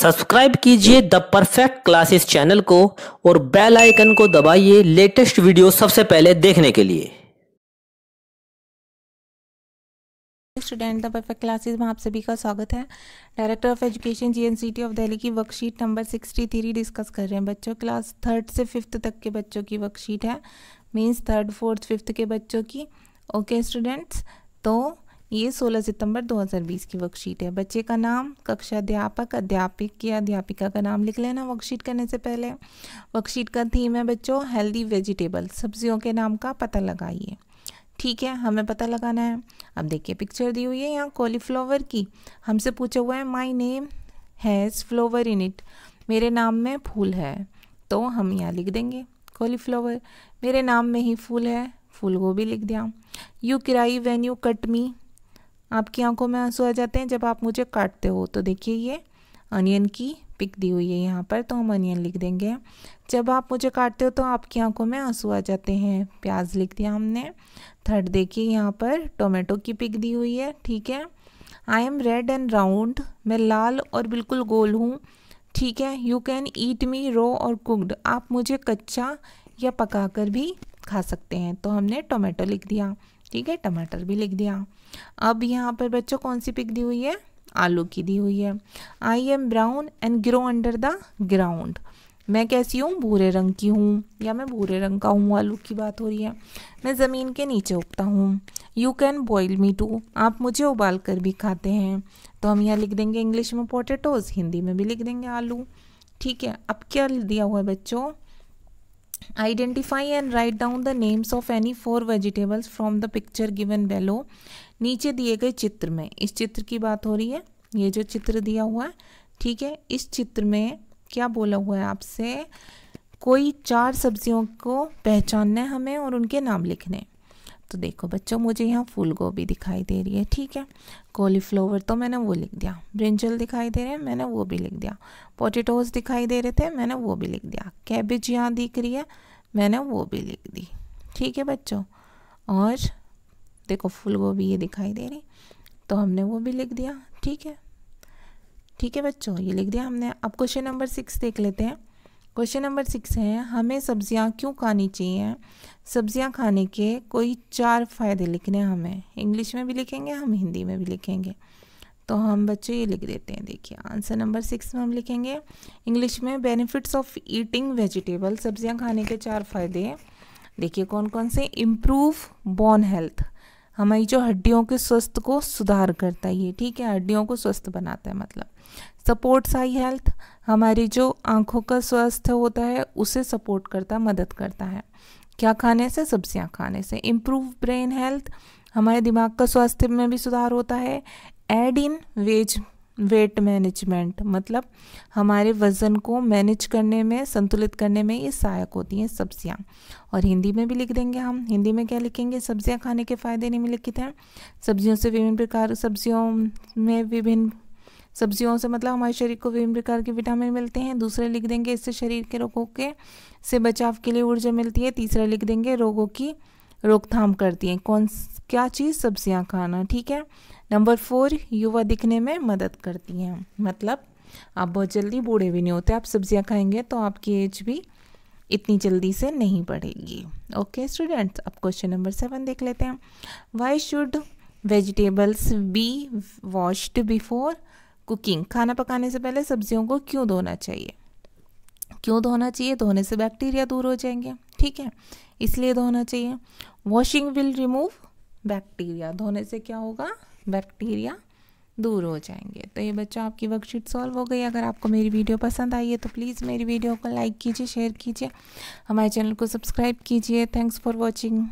subscribe कीजिए the perfect classes channel को और बेल आइकन को दबाइए लेटेस्ट वीडियो सबसे पहले देखने के लिए स्टूडेंट द परफेक्ट क्लासेस में आप सभी का स्वागत है director of education GNCT of Delhi की वर्कशीट नंबर 63 डिस्कस कर रहे हैं बच्चों क्लास थर्ड से फिफ्थ तक के बच्चों की वर्कशीट है मीन्स थर्ड फोर्थ फिफ्थ के बच्चों की ओके okay, स्टूडेंट्स तो ये 16 सितंबर 2020 की वर्कशीट है बच्चे का नाम कक्षा अध्यापक अध्यापक या अध्यापिका का नाम लिख लेना वर्कशीट करने से पहले वर्कशीट का थीम है बच्चों हेल्दी वेजिटेबल सब्जियों के नाम का पता लगाइए ठीक है हमें पता लगाना है अब देखिए पिक्चर दी हुई है यहाँ कॉलीफ्लावर की हमसे पूछा हुआ है my name has flower in it मेरे नाम में फूल है तो हम यहाँ लिख देंगे कॉलीफ्लावर मेरे नाम में ही फूल है फूल गोभी लिख दिया you cry when you cut me आपकी आंखों में आंसू आ जाते हैं जब आप मुझे काटते हो तो देखिए ये अनियन की पिक दी हुई है यहाँ पर तो हम अनियन लिख देंगे जब आप मुझे काटते हो तो आपकी आंखों में आंसू आ जाते हैं प्याज लिख दिया हमने थर्ड देखिए यहाँ पर टोमेटो की पिक दी हुई है ठीक है I am red and round मैं लाल और बिल्कुल गोल हूँ ठीक है यू कैन ईट मी रो और कुकड आप मुझे कच्चा या पकाकर भी खा सकते हैं तो हमने टोमेटो लिख दिया ठीक है टमाटर भी लिख दिया अब यहाँ पर बच्चों कौन सी पिक दी हुई है आलू की दी हुई है I am brown and grow under the ground मैं कैसी हूँ भूरे रंग की हूँ या मैं भूरे रंग का हूँ आलू की बात हो रही है मैं ज़मीन के नीचे उगता हूँ you can boil me too आप मुझे उबाल कर भी खाते हैं तो हम यहाँ लिख देंगे इंग्लिश में पोटेटोज हिंदी में भी लिख देंगे आलू ठीक है अब क्या दिया हुआ है बच्चों identify and write down the names of any four vegetables from the picture given below नीचे दिए गए चित्र में इस चित्र की बात हो रही है ये जो चित्र दिया हुआ है ठीक है इस चित्र में क्या बोला हुआ है आपसे कोई चार सब्जियों को पहचानना है हमें और उनके नाम लिखने तो देखो बच्चों मुझे यहाँ फूल गोभी दिखाई दे रही है ठीक है कॉलीफ्लावर तो मैंने वो लिख दिया ब्रिंजल दिखाई दे रहे हैं मैंने वो भी लिख दिया पोटेटोज दिखाई दे रहे थे मैंने वो भी लिख दिया कैबिज यहाँ दिख रही है मैंने वो भी लिख दी ठीक है बच्चों और देखो फूल गोभी ये दिखाई दे रही तो हमने वो भी लिख दिया ठीक है ठीक है बच्चों ये लिख दिया हमने अब क्वेश्चन नंबर सिक्स देख लेते हैं क्वेश्चन नंबर सिक्स है हमें सब्जियां क्यों खानी चाहिए सब्जियां खाने के कोई चार फ़ायदे लिखने हैं हमें इंग्लिश में भी लिखेंगे हम हिंदी में भी लिखेंगे तो हम बच्चों ये लिख देते हैं देखिए आंसर नंबर सिक्स में हम लिखेंगे इंग्लिश में बेनिफिट्स ऑफ ईटिंग वेजिटेबल सब्जियां खाने के चार फ़ायदे देखिए कौन कौन से इम्प्रूव बोन हेल्थ हमारी जो हड्डियों के स्वस्थ को सुधार करता है ये ठीक है हड्डियों को स्वस्थ बनाता है मतलब सपोर्ट्स आई हेल्थ हमारी जो आँखों का स्वास्थ्य होता है उसे सपोर्ट करता मदद करता है क्या खाने से सब्जियाँ खाने से इम्प्रूव ब्रेन हेल्थ हमारे दिमाग का स्वास्थ्य में भी सुधार होता है एड इन वेज वेट मैनेजमेंट मतलब हमारे वज़न को मैनेज करने में संतुलित करने में ये सहायक होती हैं सब्जियाँ और हिंदी में भी लिख देंगे हम हिंदी में क्या लिखेंगे सब्जियाँ खाने के फ़ायदे नहीं निम्नलिखित हैं सब्जियों से विभिन्न प्रकार सब्जियों में विभिन्न सब्जियों से मतलब हमारे शरीर को विभिन्न प्रकार के विटामिन मिलते हैं दूसरे लिख देंगे इससे शरीर के रोगों के से बचाव के लिए ऊर्जा मिलती है तीसरा लिख देंगे रोगों की रोकथाम करती हैं कौन क्या चीज़ सब्जियाँ खाना ठीक है नंबर फोर युवा दिखने में मदद करती हैं मतलब आप बहुत जल्दी बूढ़े भी नहीं होते आप सब्जियां खाएंगे तो आपकी एज भी इतनी जल्दी से नहीं बढ़ेगी ओके स्टूडेंट्स अब क्वेश्चन नंबर सेवन देख लेते हैं why should vegetables be washed before cooking खाना पकाने से पहले सब्जियों को क्यों धोना चाहिए क्यों धोना चाहिए धोने से बैक्टीरिया दूर हो जाएंगे ठीक है इसलिए धोना चाहिए वॉशिंग विल रिमूव बैक्टीरिया धोने से क्या होगा बैक्टीरिया दूर हो जाएंगे तो ये बच्चों आपकी वर्कशीट सॉल्व हो गई अगर आपको मेरी वीडियो पसंद आई है तो प्लीज़ मेरी वीडियो को लाइक कीजिए शेयर कीजिए हमारे चैनल को सब्सक्राइब कीजिए थैंक्स फॉर वॉचिंग